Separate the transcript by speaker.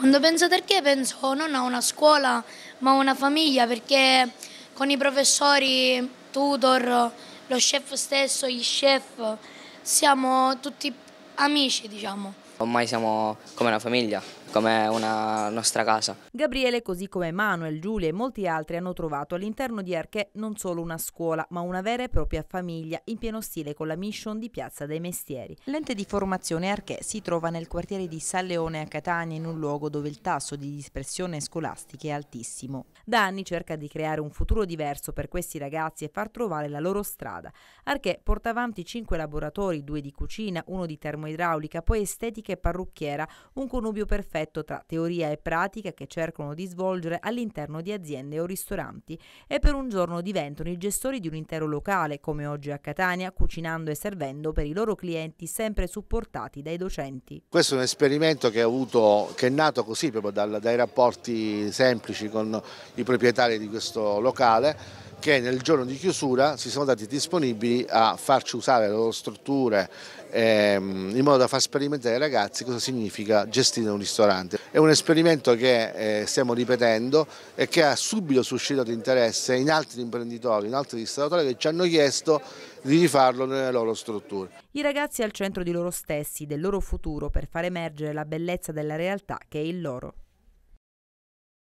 Speaker 1: Quando penso a Terchè penso non a una scuola ma a una famiglia perché con i professori, tutor, lo chef stesso, gli chef,
Speaker 2: siamo tutti amici diciamo.
Speaker 3: Ormai siamo come una famiglia, come una nostra casa.
Speaker 2: Gabriele, così come Manuel, Giulia e molti altri, hanno trovato all'interno di Arche non solo una scuola, ma una vera e propria famiglia, in pieno stile con la mission di Piazza dei Mestieri. L'ente di formazione Arche si trova nel quartiere di San Leone a Catania, in un luogo dove il tasso di dispersione scolastica è altissimo. Da anni cerca di creare un futuro diverso per questi ragazzi e far trovare la loro strada. Arche porta avanti cinque laboratori, due di cucina, uno di termoidraulica, poi estetica e parrucchiera, un connubio perfetto tra teoria e pratica che cercano di svolgere all'interno di aziende o ristoranti e per un giorno diventano i gestori di un intero locale, come oggi a Catania, cucinando e servendo per i loro clienti sempre supportati dai docenti.
Speaker 4: Questo è un esperimento che, avuto, che è nato così proprio dal, dai rapporti semplici con i proprietari di questo locale che nel giorno di chiusura si sono dati disponibili a farci usare le loro strutture ehm, in modo da far sperimentare ai ragazzi cosa significa gestire un ristorante. È un esperimento che eh, stiamo ripetendo e che ha subito suscitato interesse in altri imprenditori, in altri ristoratori che ci hanno chiesto di rifarlo nelle loro strutture.
Speaker 2: I ragazzi al centro di loro stessi, del loro futuro, per far emergere la bellezza della realtà che è il loro.